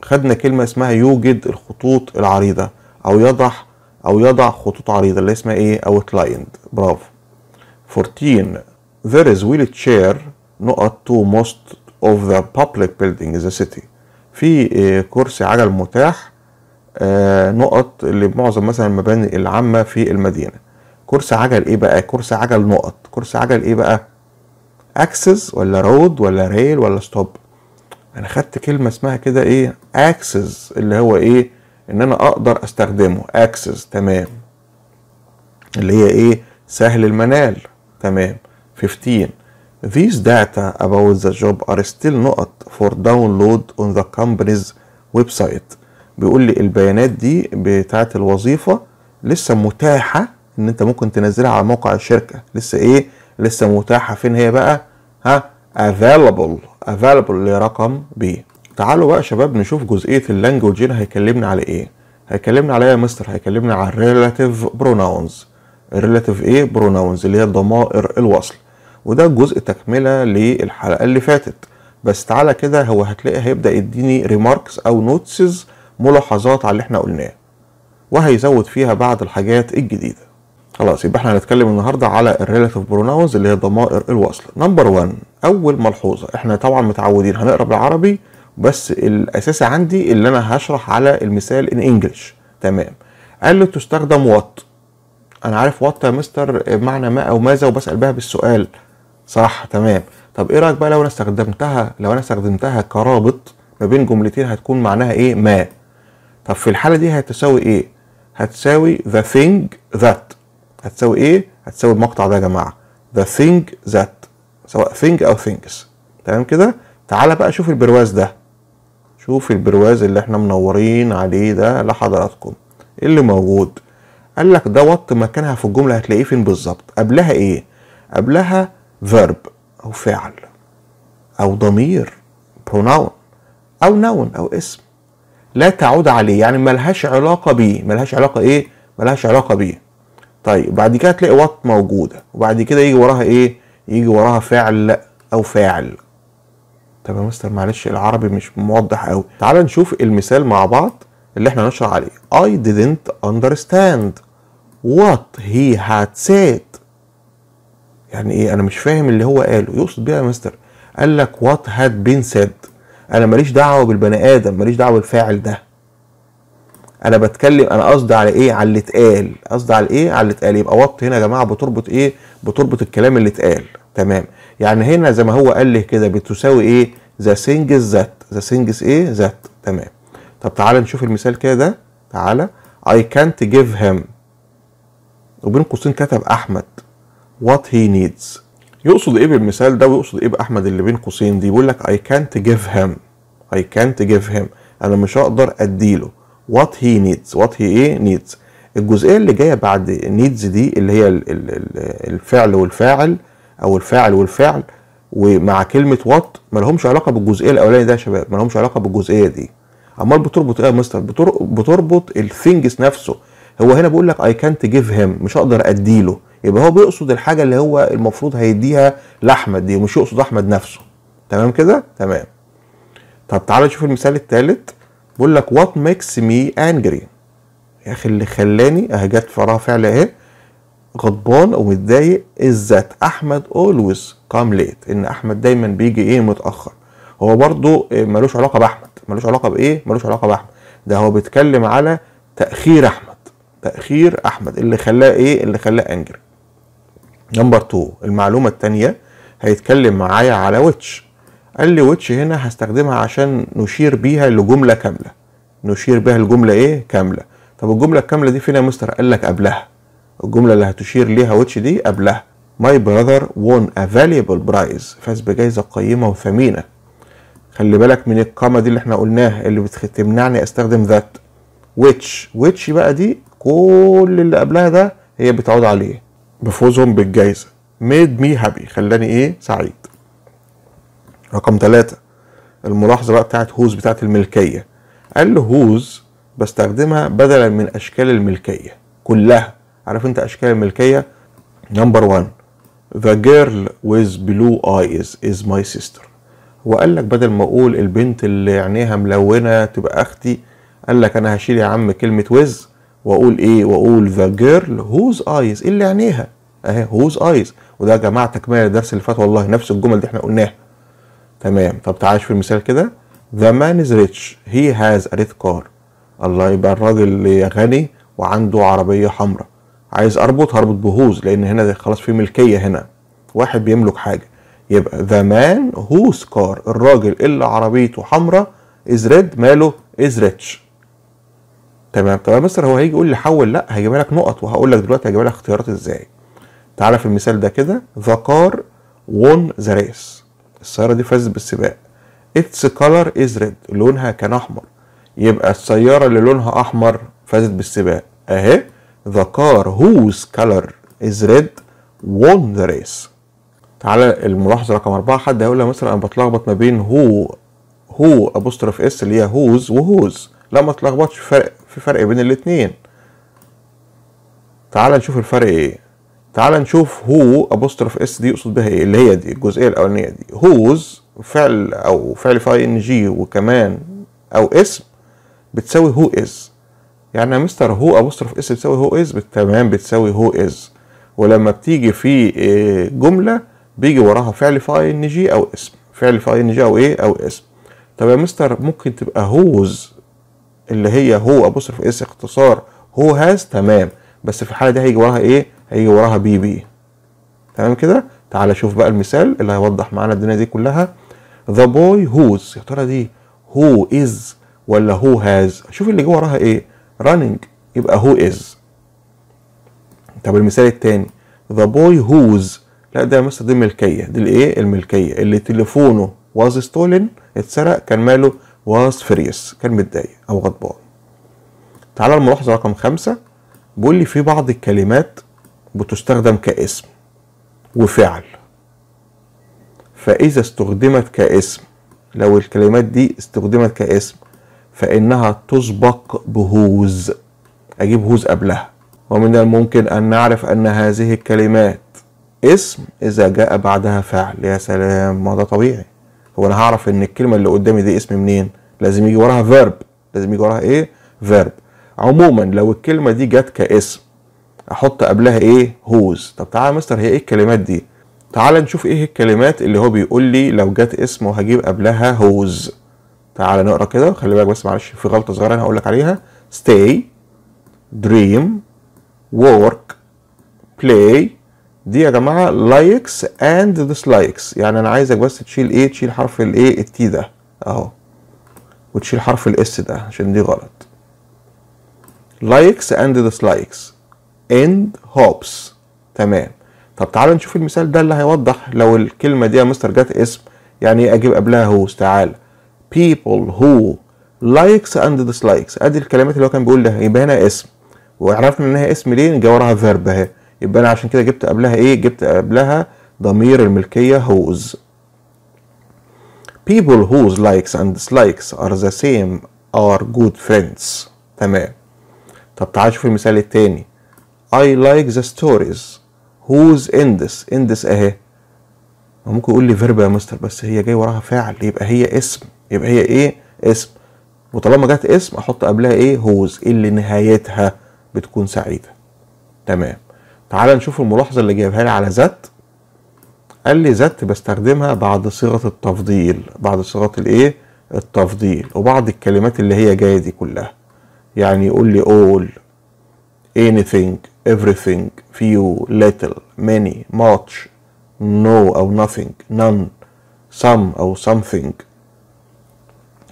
خدنا كلمه اسمها يوجد الخطوط العريضه او يضع او يضع خطوط عريضه اللي اسمها ايه اوت لايند برافو 14 there is wheelchair نقط to most of the public building in the city في آه، كرسي عجل متاح آه، نقط لمعظم مثلا المباني العامة في المدينة كرسي عجل ايه بقى كرسي عجل نقط كرسي عجل ايه بقى اكسس ولا رود ولا ريل ولا ستوب انا خدت كلمة اسمها كده ايه اكسس اللي هو ايه ان انا اقدر استخدمه اكسس تمام اللي هي ايه سهل المنال تمام 15 These data about the job are still not for download on the company's website بيقول لي البيانات دي بتاعت الوظيفة لسه متاحة ان انت ممكن تنزلها على موقع الشركة لسه ايه لسه متاحة فين هي بقى ها available available اللي رقم ب تعالوا بقى يا شباب نشوف جزئية اللانجوج هنا هيكلمنا على ايه هيكلمنا على ايه يا مستر هيكلمنا على الريلاتيف بروناونز الريلاتيف ايه بروناونز اللي هي ضمائر الوصل وده جزء تكمله للحلقه اللي فاتت بس تعالى كده هو هتلاقي هيبدا يديني ريماركس او نوتسز ملاحظات على اللي احنا قلناه وهيزود فيها بعض الحاجات الجديده خلاص يبقى احنا هنتكلم النهارده على الريلاتيف بروناونز اللي هي ضمائر الوصل نمبر 1 اول ملحوظه احنا طبعا متعودين هنقرا بالعربي بس الاساسي عندي اللي انا هشرح على المثال ان انجلش تمام قال له تستخدم وات انا عارف وات يا مستر معنى ما او ماذا وبسال بها بالسؤال صح تمام طب ايه رايك بقى لو انا استخدمتها لو انا استخدمتها كرابط ما بين جملتين هتكون معناها ايه ما طب في الحاله دي هتساوي ايه هتساوي the thing that هتساوي ايه هتساوي المقطع ده يا جماعه the thing that سواء thing او things تمام كده تعالى بقى شوف البرواز ده شوف البرواز اللي احنا منورين عليه ده لحضراتكم إيه اللي موجود قال لك دوت مكانها في الجمله هتلاقيه فين بالظبط قبلها ايه قبلها فيرب أو فعل أو ضمير pronoun أو نون أو اسم لا تعود عليه يعني ملهاش علاقة بيه ملهاش علاقة إيه؟ ملهاش علاقة بيه طيب بعد كده تلاقي وات موجودة وبعد كده يجي وراها إيه؟ يجي وراها فعل أو فاعل طب يا مستر معلش العربي مش موضح قوي تعال نشوف المثال مع بعض اللي احنا نشرح عليه I didn't understand what he had said يعني ايه انا مش فاهم اللي هو قاله يقصد بيها يا مستر قال لك وات هاد بين سيد انا ماليش دعوه بالبني ادم ماليش دعوه بالفاعل ده انا بتكلم انا قصدي على ايه على اللي اتقال قصدي على ايه على اللي اتقال يبقى وات هنا يا جماعه بتربط ايه بتربط الكلام اللي اتقال تمام يعني هنا زي ما هو قال لي كده بتساوي ايه ذا سينجز ذات ذا سينجز ايه ذات تمام طب تعالى نشوف المثال كده تعالى اي كانت جيف هيم وبين قوسين كتب احمد وات هي نيدز يقصد ايه بالمثال ده ويقصد ايه باحمد اللي بين قوسين دي بيقول لك اي كانت جيف هيم اي كانت جيف هيم انا مش هقدر اديله وات هي نيدز وات هي ايه نيدز الجزئيه اللي جايه بعد نيدز دي اللي هي الفعل والفاعل او الفاعل والفعل ومع كلمه وات ما لهمش علاقه بالجزئيه الاولانيه ده يا شباب ما لهمش علاقه بالجزئيه دي امال بتربط ايه يا مستر بتربط الثينجز نفسه هو هنا بيقول لك اي كانت جيف هيم مش هقدر اديله يبقى هو بيقصد الحاجه اللي هو المفروض هيديها لاحمد دي ومش يقصد احمد نفسه تمام كده تمام طب تعالى نشوف المثال الثالث بيقول لك وات ميكس مي انجري يا اخي اللي خلاني اهي جت فراها فعل اهي غضبان او متضايق از احمد اولويز كام ليت ان احمد دايما بيجي ايه متاخر هو برضو ملوش علاقه باحمد ملوش علاقه بايه ملوش علاقه باحمد ده هو بيتكلم على تاخير احمد تاخير احمد اللي خلاه ايه اللي خلاه انجري نمبر 2 المعلومه التانية هيتكلم معايا على ويتش قال لي ويتش هنا هستخدمها عشان نشير بيها لجمله كامله نشير بيها لجمله ايه كامله طب الجمله الكامله دي فين يا مستر قال لك قبلها الجمله اللي هتشير ليها ويتش دي قبلها ماي براذر won a valuable برايز فاز بجائزه قيمه وثمينه خلي بالك من القامه دي اللي احنا قلناها اللي بتمنعني استخدم ذات which which بقى دي كل اللي قبلها ده هي بتعود عليه بفوزهم بالجائزة ميد مي هابي خلاني ايه سعيد رقم ثلاثة الملاحظة بقى بتاعت هوز بتاعت الملكية قال له هوز بستخدمها بدلا من اشكال الملكية كلها عارف انت اشكال الملكية نمبر 1 The girl with blue eyes is my sister وقال لك بدل ما اقول البنت اللي عينيها ملونة تبقى اختي قال لك انا هشيل يا عم كلمة ويز واقول ايه واقول ذا جيرل هوز ايز اللي عينيها اهي هوز ايز وده يا جماعه تكمل الدرس اللي فات والله نفس الجمل دي احنا قلناها تمام طب تعالى شوف المثال كده ذا مان از ريتش هي هاز ا ريد كار الله يبقى الراجل غني وعنده عربيه حمراء عايز اربط هربط بهوز لان هنا خلاص في ملكيه هنا واحد بيملك حاجه يبقى ذا مان هوز كار الراجل اللي عربيته حمراء از ريد ماله از ريتش تمام طب يا مستر هو هيجي يقول لي حول لا هيجيب لك نقط وهقول لك دلوقتي هيجيب لك اختيارات ازاي تعالى في المثال ده كده ذا كار won ذا ريس السياره دي فازت بالسباق اتس كلر از ريد لونها كان احمر يبقى السياره اللي لونها احمر فازت بالسباق اهي ذا كار whose color is red won the race تعالى الملاحظه رقم أربعة حد هيقول لي مثلا انا بتلخبط ما بين هو هو ابوستروف اس اللي هي هوز وهوز لا ما تلخبطش فرق في فرق بين الاتنين تعال نشوف الفرق ايه تعال نشوف هو ابوستروف اس دي يقصد بها ايه اللي هي دي الجزئيه الاولانيه دي هوز فعل او فعل في ان جي وكمان او اسم بتساوي هو از يعني يا مستر هو ابوستروف اس بتساوي هو از تمام بتساوي هو از ولما بتيجي في آه، جمله بيجي وراها فعل في ان جي او اسم فعل في ان جي او ايه او اسم طب يا مستر ممكن تبقى هوز اللي هي هو ابوستروف اس اختصار هو هاز تمام بس في الحاله دي هيجي وراها ايه هيجي وراها بي بي تمام كده تعال شوف بقى المثال اللي هيوضح معانا الدنيا دي كلها ذا بوي هوز يا ترى دي هو از ولا هو هاز شوف اللي جوه وراها ايه رانينج يبقى هو از طب المثال الثاني ذا بوي هوز لا ده يا مستر دي ملكيه دي الايه الملكيه اللي تليفونه واز ستولن اتسرق كان ماله was furious كان متضايق أو غضبان تعالى الملاحظة رقم خمسة بيقول لي في بعض الكلمات بتستخدم كاسم وفعل فإذا استخدمت كاسم لو الكلمات دي استخدمت كاسم فإنها تسبق بهوز أجيب هوز قبلها ومن الممكن أن نعرف أن هذه الكلمات اسم إذا جاء بعدها فعل يا سلام ما ده طبيعي هو أنا هعرف إن الكلمة اللي قدامي دي اسم منين لازم يجي وراها فيرب لازم يجي وراها ايه فيرب عموما لو الكلمه دي جت كاسم احط قبلها ايه هوز طب تعالى يا مستر هي ايه الكلمات دي تعالى نشوف ايه الكلمات اللي هو بيقول لي لو جت اسم وهجيب قبلها هوز تعالى نقرا كده خلي بالك بس معلش في غلطه صغيره انا هقول لك عليها stay dream work play دي يا جماعه لايكس اند dislikes يعني انا عايزك بس تشيل ايه تشيل حرف الايه التي ده اهو وتشيل حرف الاس ده عشان دي غلط لايكس اند ديسلايكس اند هوبس تمام طب تعالوا نشوف المثال ده اللي هيوضح لو الكلمه دي يا مستر جت اسم يعني ايه اجيب قبلها هوز تعالى people who likes and dislikes ادي الكلمات اللي هو كان بيقول لها يبقى هنا اسم وعرفنا انها اسم ليه جا وراها فيرب اهي يبقى انا عشان كده جبت قبلها ايه جبت قبلها ضمير الملكيه هوز people whose likes and dislikes are the same are good friends تمام طب تعال شوف المثال التاني I like the stories whose in this اهي ممكن يقول لي فيرب يا مستر بس هي جاي وراها فاعل يبقى هي اسم يبقى هي ايه اسم وطالما جت اسم احط قبلها ايه هوز إيه اللي نهايتها بتكون سعيده تمام تعال نشوف الملاحظه اللي جايبها لي على ذات قال لي ذات بستخدمها بعد صيغه التفضيل بعد صيغه الايه التفضيل وبعض الكلمات اللي هي جايه دي كلها يعني يقول لي all anything everything few little many much no او nothing none some او something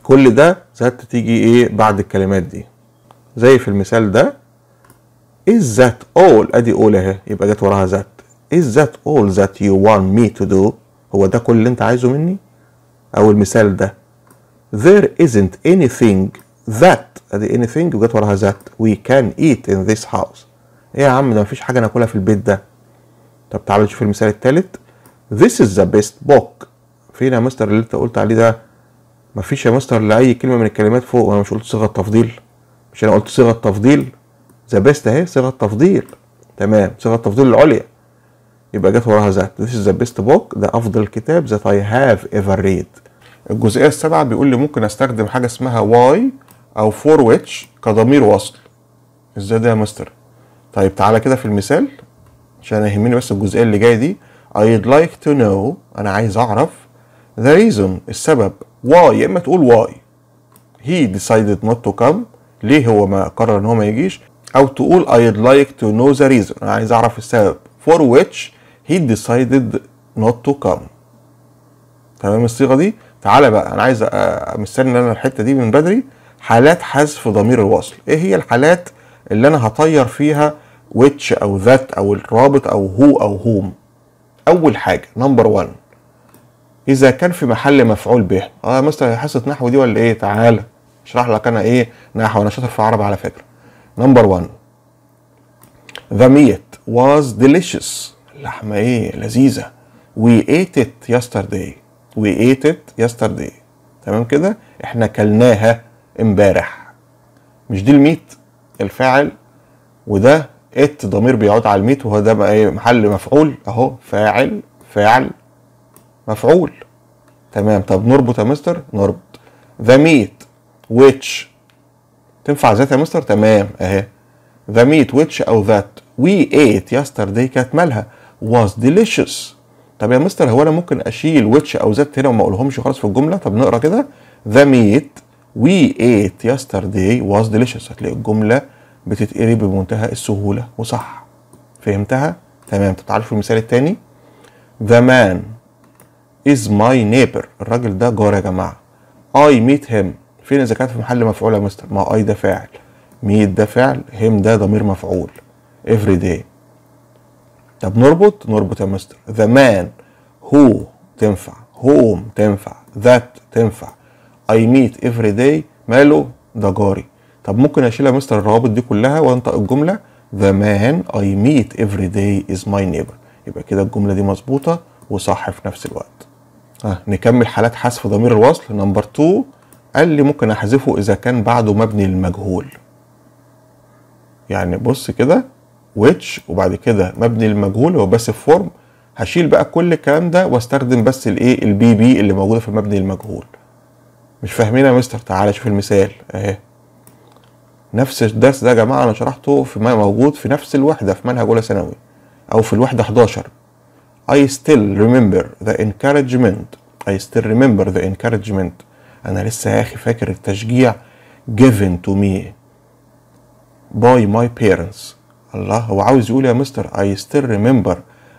كل ده ذات تيجي ايه بعد الكلمات دي زي في المثال ده is إيه that all ادي all اهي يبقى جت وراها ذات is that all that you want me to do هو ده كل اللي انت عايزه مني او المثال ده there isn't anything that ادي anything وجت وراها that we can eat in this house ايه يا عم ده مفيش حاجه ناكلها في البيت ده طب تعالوا نشوف المثال الثالث this is the best book فين يا مستر اللي انت قلت عليه ده مفيش يا مستر لاي كلمه من الكلمات فوق وانا مش قلت صيغه تفضيل مش انا قلت صيغه تفضيل The best اهي صيغه تفضيل تمام صيغه التفضيل العليا يبقى جت وراها ذات This is the best book ده أفضل كتاب that I have ever read الجزئية السابعة بيقول لي ممكن أستخدم حاجة اسمها why أو for which كضمير وصل ازاي ده يا مستر طيب تعالى كده في المثال عشان يهمني بس الجزئية اللي جاية دي I'd like to know أنا عايز أعرف the reason السبب why يا إما تقول why he decided not to come ليه هو ما قرر إن هو ما يجيش أو تقول I'd like to know the reason أنا عايز أعرف السبب for which he decided not to come تمام الصيغه دي تعالى بقى انا عايز مستني ان انا الحته دي من بدري حالات حذف ضمير الوصل ايه هي الحالات اللي انا هطير فيها which او ذات او الرابط او هو او هوم اول حاجه نمبر 1 اذا كان في محل مفعول به اه مثلا حصه نحو دي ولا ايه تعالى اشرح لك انا ايه نحو انا شاطر في عربي على فكره نمبر 1 the meat was delicious لحمه ايه لذيذه وي ate it yesterday we ate it yesterday تمام كده احنا كلناها امبارح مش دي الميت الفاعل وده ات ضمير بيعود على الميت وهو ده بقى ايه محل مفعول اهو فاعل فاعل مفعول تمام طب نربط يا مستر نربط ذا ميت ويتش تنفع ذات يا مستر تمام اهي ذا ميت ويتش او ذات وي ايت يسترداي كانت مالها was delicious طب يا مستر هو انا ممكن اشيل which او that هنا وما اقولهمش خالص في الجمله طب نقرا كده the meat we ate yesterday was delicious هتلاقي الجمله بتتقري بمنتهى السهوله وصح فهمتها تمام طب تعالوا في المثال الثاني the man is my neighbor الراجل ده جار يا جماعه I meet him فين اذا كانت في محل مفعول يا مستر ما I ده فاعل meet ده فعل him ده ضمير مفعول every day طب نربط نربط يا مستر ذا مان هو تنفع هوم تنفع ذات تنفع اي ميت افري داي ماله ده جاري طب ممكن اشيل يا مستر الروابط دي كلها وانطق الجمله ذا مان اي ميت افري داي از ماي نيبر يبقى كده الجمله دي مظبوطه وصح في نفس الوقت آه نكمل حالات حذف ضمير الوصل نمبر 2 قال لي ممكن احذفه اذا كان بعده مبني للمجهول يعني بص كده which وبعد كده مبني للمجهول هو باسيف فورم هشيل بقى كل الكلام ده واستخدم بس الايه البي بي اللي موجوده في المبني المجهول مش فاهمين يا مستر تعالى شوف المثال اهي نفس الدرس ده يا جماعه انا شرحته في موجود في نفس الوحده في منهج اولى ثانوي او في الوحده 11 I still remember the encouragement I still remember the encouragement أنا لسه يا أخي فاكر التشجيع given to me by my parents الله هو عاوز يقول يا مستر اي ستيل ريمبر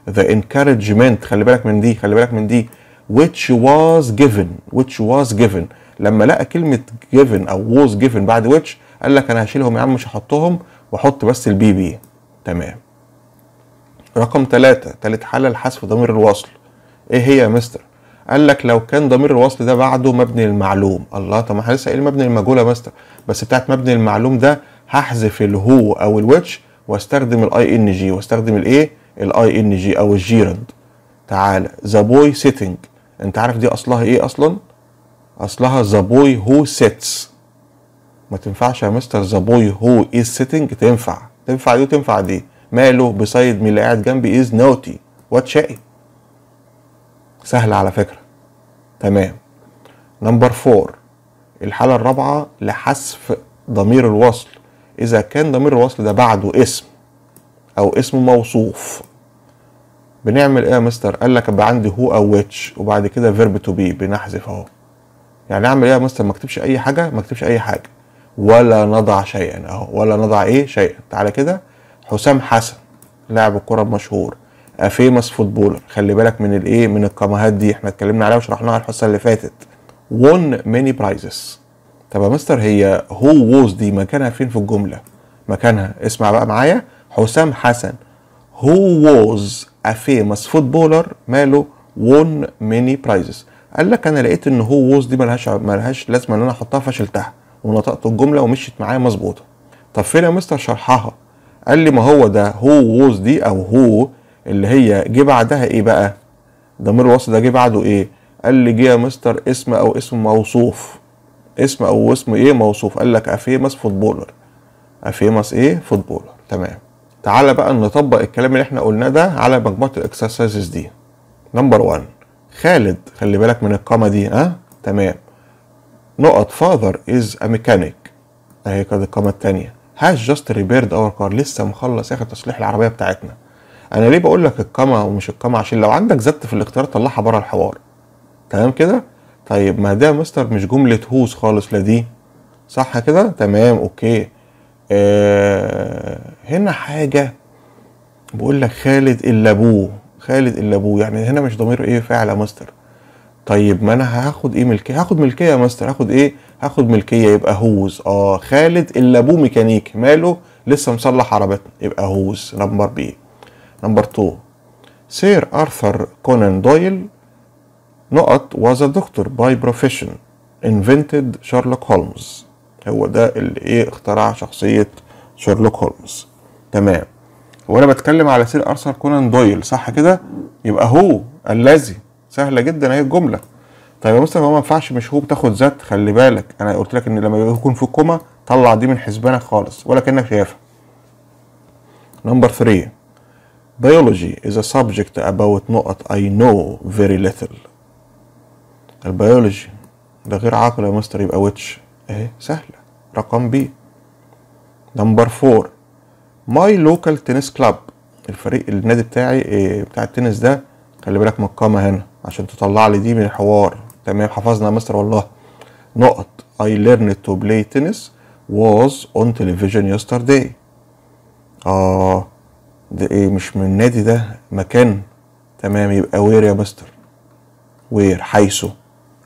ذا انكارجمنت خلي بالك من دي خلي بالك من دي which was given which was given لما لقى كلمة given أو was given بعد which قال لك أنا هشيلهم يا عم مش هحطهم وأحط بس البي بي تمام رقم ثلاثة تالت حالة لحذف ضمير الوصل إيه هي يا مستر؟ قال لك لو كان ضمير الوصل ده بعده مبني المعلوم الله طب ما احنا لسه قايل مبني المجهول يا مستر بس بتاعت مبني المعلوم ده هحذف الهو او الويتش واستخدم الاي ان جي واستخدم الايه الاي ان جي او الجيرند تعالى ذا بوي سيتنج انت عارف دي اصلها ايه اصلا اصلها ذا بوي هو سيتس ما تنفعش يا مستر ذا بوي هو از سيتنج تنفع تنفع دي وتنفع دي ماله بصيد من اللي قاعد جنبي از نوتي وات شقي سهل على فكره تمام نمبر فور الحاله الرابعه لحذف ضمير الوصل إذا كان ضمير الوصل ده بعده اسم أو اسم موصوف بنعمل إيه يا مستر؟ قال لك أبقى عندي هو أو ويتش وبعد كده فيرب تو بي بنحذف أهو يعني أعمل إيه يا مستر؟ ما أكتبش أي حاجة ما أكتبش أي حاجة ولا نضع شيئا أهو ولا نضع إيه؟ شيئا تعالى كده حسام حسن لاعب الكرة المشهور افيمس فوتبولر خلي بالك من الايه من القامهات دي احنا اتكلمنا عليها وشرحناها الحصه اللي فاتت won many prizes طب يا مستر هي هو ووز دي مكانها فين في الجمله مكانها اسمع بقى معايا حسام حسن هو ووز ا فيمس فوتبولر ماله won many prizes قال لك انا لقيت ان هو ووز دي ملهاش ملهاش لازمه ان انا احطها فشلتها ونطقت الجمله ومشيت معايا مظبوطه طب فين يا مستر شرحها قال لي ما هو ده هو ووز دي او هو اللي هي جه بعدها ايه بقى ضمير الوصل ده جه بعده ايه قال لي جه يا مستر اسم او اسم موصوف اسم او اسمه ايه موصوف قال لك افيمس فوتبولر افيمس ايه فوتبولر تمام تعالى بقى نطبق الكلام اللي احنا قلناه ده على مجموعه الاكسرسايزز دي نمبر 1 خالد خلي بالك من القامه دي ها أه؟ تمام نقط فاذر از ا ميكانيك اهي كانت القامه الثانيه هاز جاست ريبيرد اور كار لسه مخلص اخر تصليح العربيه بتاعتنا انا ليه بقول لك القامه ومش القامه عشان لو عندك زبط في الاختيار طلعها بره الحوار تمام كده طيب ما ده مستر مش جملة هوز خالص لدي صح كده تمام اوكي آه هنا حاجة بقول لك خالد إلا أبوه خالد إلا أبوه يعني هنا مش ضمير إيه فعل يا مستر طيب ما أنا هاخد إيه ملكية هاخد ملكية يا مستر هاخد إيه هاخد ملكية يبقى هوز آه خالد إلا أبوه ميكانيكي ماله لسه مصلح عربتنا يبقى هوز نمبر بي نمبر تو سير أرثر كونان دويل نقط was a doctor by profession invented شارلوك هولمز هو ده اللي ايه اخترع شخصية شارلوك هولمز تمام وانا بتكلم على سير ارثر كونان دويل صح كده يبقى هو الذي سهله جدا هي الجمله طيب يا مصطفى هو ما ينفعش مش هو بتاخد ذات خلي بالك انا قلت لك ان لما يكون في كوما طلع دي من حسبانك خالص ولا كانك شايفها نمبر 3 بيولوجي از ا سبجكت اباوت نقط اي نو فيري ليتل البيولوجي ده غير عقل يا مستر يبقى ويتش اهي سهلة رقم بي نمبر فور ماي لوكال تنس كلاب الفريق النادي بتاعي إيه، بتاع التنس ده خلي بالك مقامة هنا عشان تطلع لي دي من الحوار تمام حفظنا يا مستر والله نقط I learned to play tennis was on television yesterday اه ده ايه مش من النادي ده مكان تمام يبقى وير يا مستر وير حيثه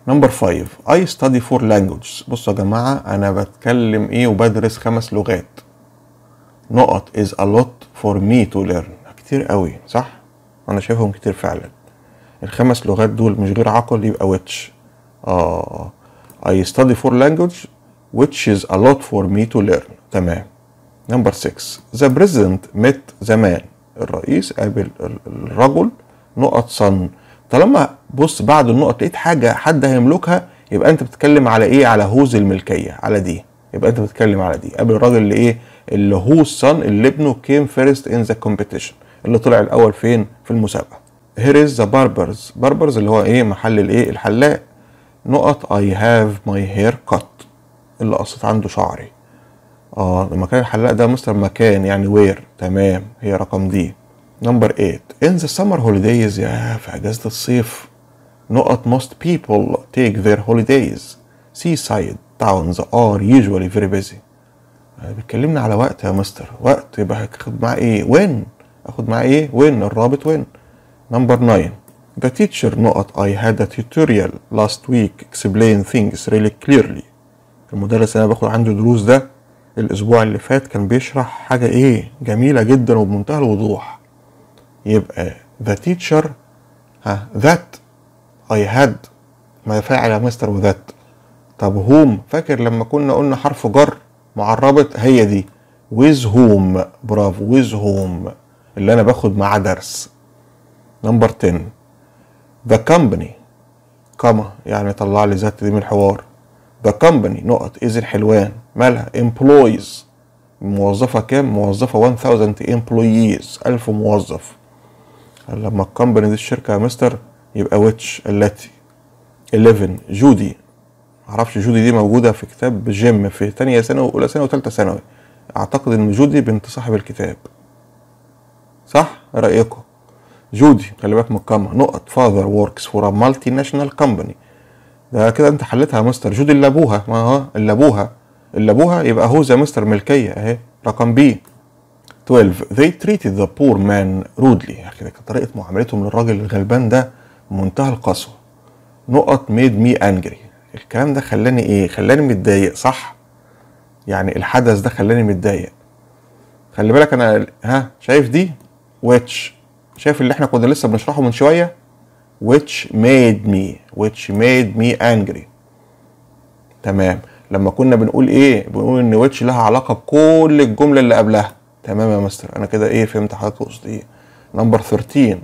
نمبر 5 اي ستادي فور لانجويجز بصوا يا جماعه انا بتكلم ايه وبدرس خمس لغات نقط از ا لوت فور مي تو ليرن كتير قوي صح انا شايفهم كتير فعلا الخمس لغات دول مش غير عقل يبقى ويتش اه اي ستادي فور لانجويج which از ا لوت فور مي تو ليرن تمام نمبر 6 the president met the man الرئيس قابل الرجل نقط صن طالما بص بعد النقط لقيت حاجه حد هيملكها يبقى انت بتتكلم على ايه على هوز الملكيه على دي يبقى انت بتتكلم على دي قبل الراجل اللي ايه اللي هو الصن اللي ابنه كيم فيرست ان ذا كومبيتيشن اللي طلع الاول فين في المسابقه هير از ذا باربرز باربرز اللي هو ايه محل الايه الحلاق نقط اي هاف ماي هير كات اللي قصيت عنده شعري اه لما كان الحلاق ده مستر مكان يعني وير تمام هي رقم دي نمبر 8 in the summer holidays يا في أجازة الصيف not most people take their holidays seaside towns are usually very busy آه، بيتكلمنا على وقت يا مستر وقت يبقى ايه؟ هاخد معاه ايه وين اخد معاه ايه وين الرابط وين نمبر 9 the teacher نقط I had a tutorial last week explain things really clearly المدرس انا باخد عنده دروس ده الاسبوع اللي فات كان بيشرح حاجه ايه جميله جدا وبمنتهى الوضوح يبقى the teacher ها that I had ما فاعل يا مستر وذات طب هوم فاكر لما كنا قلنا حرف جر معربة هي دي with whom برافو with whom اللي انا باخد معاه درس نمبر 10 the company كما يعني طلع لي ذات دي من الحوار the company نقط is الحلوان مالها employees موظفة كام موظفة 1000 employees 1000 موظف لما الكمباني دي الشركة يا مستر يبقى ويتش التي 11 جودي معرفش جودي دي موجودة في كتاب جيم في تانية ثانوي وأولى ثانوي وتالتة ثانوي أعتقد إن جودي بنت صاحب الكتاب صح رأيكم جودي خلي بالك من الكلمة نقط فاذر وركس فور مالتي ناشونال كومباني ده كده أنت حلتها يا مستر جودي اللي أبوها ما هو اللي أبوها اللي أبوها يبقى هو زي مستر ملكية أهي رقم بي 12 They treated the poor man rudely يعني كده كانت طريقة معاملتهم للراجل الغلبان ده منتهى القسوة نقط made me angry الكلام ده خلاني ايه خلاني متضايق صح يعني الحدث ده خلاني متضايق خلي بالك انا ها شايف دي which شايف اللي احنا كنا لسه بنشرحه من شوية which made me which made me angry تمام لما كنا بنقول ايه بنقول ان which لها علاقة بكل الجملة اللي قبلها تمام يا مستر انا كده ايه فهمت حضرتك تقصد ايه نمبر 13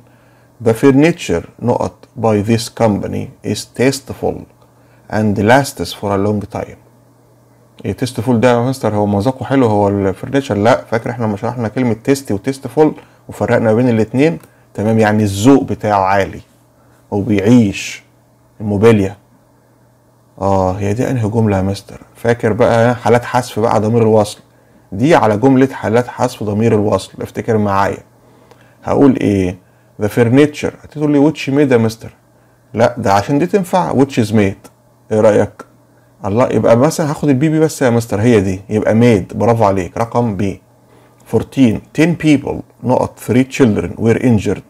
The furniture not by this company is tasteful and lasts for a long time ايه تيستفول ده يا مستر هو مذاقه حلو هو الفرنيتشر لا فاكر احنا لما شرحنا كلمه تيستي وتيستفول وفرقنا بين الاثنين تمام يعني الذوق بتاعه عالي وبيعيش الموبيليا اه هي دي انهي جمله يا مستر فاكر بقى حالات حذف بقى ضمير الوصل دي على جملة حالات حذف ضمير الوصل افتكر معايا هقول ايه ذا furniture هتقول لي which made يا مستر لا ده عشان دي تنفع which is made ايه رأيك الله يبقى مثلا هاخد البي بي بس يا مستر هي دي يبقى made برافو عليك رقم بي 14 10 people نقط 3 children were injured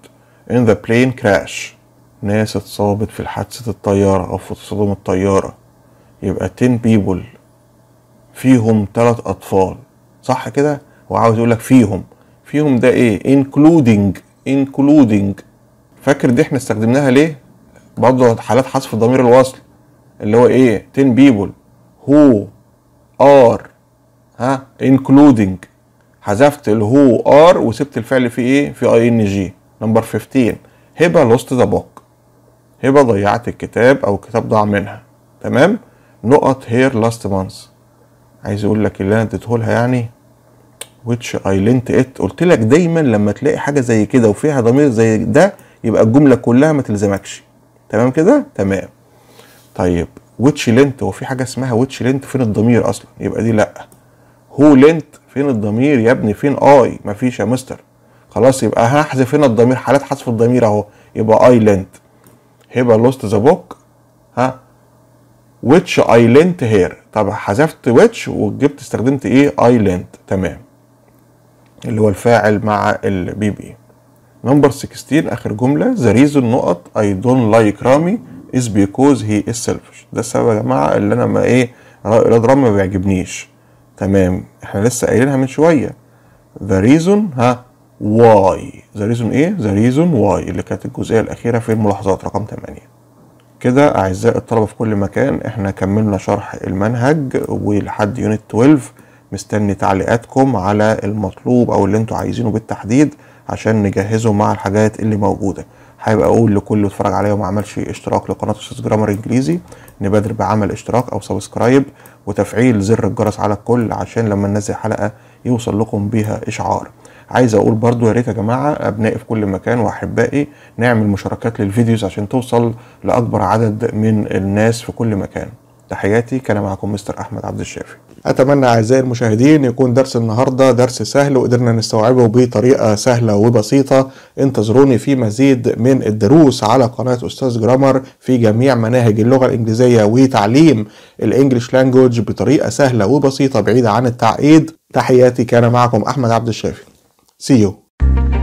in the plane crash ناس اتصابت في حادثة الطيارة أو في تصادم الطيارة يبقى 10 people فيهم 3 أطفال صح كده هو عاوز يقول لك فيهم فيهم ده ايه including including فاكر دي احنا استخدمناها ليه برضه حالات حذف ضمير الوصل اللي هو ايه 10 بيبل هو ار ها including حذفت الهو ار وسبت الفعل في ايه في اي ان جي نمبر 15 هبه لوست ذا بوك هبه ضيعت الكتاب او الكتاب ضاع منها تمام نقط هير لاست مانث عايز اقول لك اللي انا اديته لها يعني which I lent it قلت لك دايما لما تلاقي حاجه زي كده وفيها ضمير زي ده يبقى الجمله كلها ما تلزمكش تمام كده تمام طيب which lent هو في حاجه اسمها which lent فين الضمير اصلا يبقى دي لا هو لنت فين الضمير يا ابني فين اي مفيش يا مستر خلاص يبقى هحذف هنا الضمير حالات حذف الضمير اهو يبقى اي لنت هيبقى لوست ذا بوك ها which I lent here طب حذفت which وجبت استخدمت ايه I lent تمام اللي هو الفاعل مع البي بي نمبر 16 اخر جمله ذا ريزون نقط اي دونت لايك رامي از بيكوز هي از سيلفش ده السبب يا جماعه اللي انا ما ايه الواد رامي ما بيعجبنيش تمام احنا لسه قايلينها من شويه ذا ريزون ها واي ذا ريزون ايه ذا ريزون واي اللي كانت الجزئيه الاخيره في الملاحظات رقم 8 كده اعزائي الطلبه في كل مكان احنا كملنا شرح المنهج ولحد يونت 12 مستني تعليقاتكم على المطلوب او اللي انتم عايزينه بالتحديد عشان نجهزه مع الحاجات اللي موجوده حابب اقول لكل اللي اتفرج عليا وما عملش اشتراك لقناه استاذ جرامر انجليزي نبادر بعمل اشتراك او سبسكرايب وتفعيل زر الجرس على الكل عشان لما ننزل حلقه يوصل لكم بيها اشعار عايز اقول برضو يا ريت يا جماعه ابنائي في كل مكان واحبائي نعمل مشاركات للفيديوز عشان توصل لاكبر عدد من الناس في كل مكان تحياتي كان معكم مستر احمد عبد الشافي أتمنى أعزائي المشاهدين يكون درس النهاردة درس سهل وقدرنا نستوعبه بطريقة سهلة وبسيطة انتظروني في مزيد من الدروس على قناة أستاذ جرامر في جميع مناهج اللغة الإنجليزية وتعليم الإنجليش لانجوج بطريقة سهلة وبسيطة بعيدة عن التعقيد تحياتي كان معكم أحمد عبد الشافي سي يو.